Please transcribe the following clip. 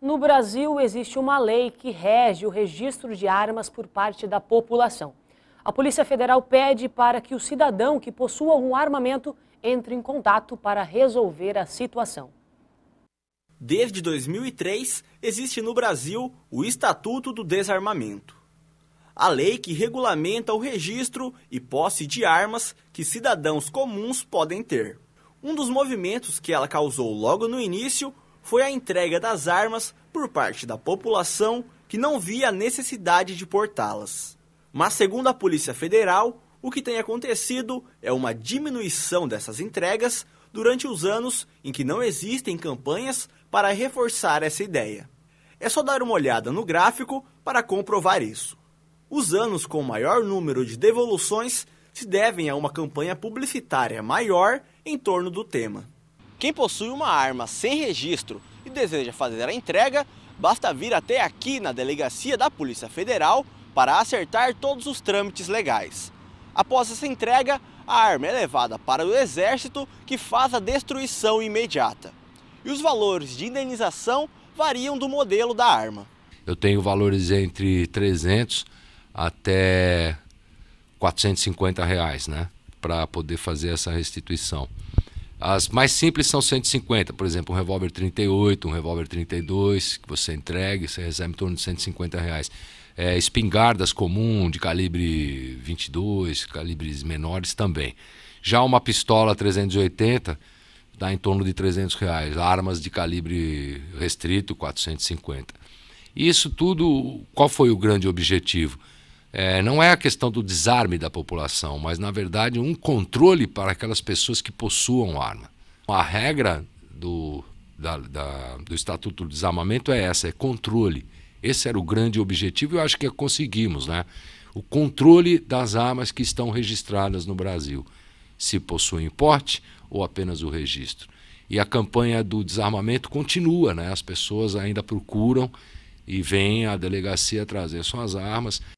No Brasil, existe uma lei que rege o registro de armas por parte da população. A Polícia Federal pede para que o cidadão que possua um armamento entre em contato para resolver a situação. Desde 2003, existe no Brasil o Estatuto do Desarmamento. A lei que regulamenta o registro e posse de armas que cidadãos comuns podem ter. Um dos movimentos que ela causou logo no início foi a entrega das armas por parte da população que não via a necessidade de portá-las. Mas, segundo a Polícia Federal, o que tem acontecido é uma diminuição dessas entregas durante os anos em que não existem campanhas para reforçar essa ideia. É só dar uma olhada no gráfico para comprovar isso. Os anos com maior número de devoluções se devem a uma campanha publicitária maior em torno do tema. Quem possui uma arma sem registro e deseja fazer a entrega, basta vir até aqui na delegacia da Polícia Federal para acertar todos os trâmites legais. Após essa entrega, a arma é levada para o Exército, que faz a destruição imediata. E os valores de indenização variam do modelo da arma. Eu tenho valores entre 300 até 450 reais, né? Para poder fazer essa restituição. As mais simples são 150, por exemplo, um revólver 38, um revólver 32, que você entrega você recebe em torno de 150 reais. É, espingardas comum de calibre 22, calibres menores também. Já uma pistola 380 dá em torno de 300 reais. Armas de calibre restrito, 450. Isso tudo, qual foi o grande objetivo? é, não é a questão do desarme da população, mas, na verdade, um controle para aquelas pessoas que possuam arma. A regra do, da, da, do Estatuto do Desarmamento é essa: é controle. Esse era o grande objetivo e eu acho que é conseguimos, né? O controle das armas que estão registradas no Brasil, se possuem porte ou apenas o registro. E a campanha do desarmamento continua, né? As pessoas ainda procuram e vêm à delegacia trazer suas armas.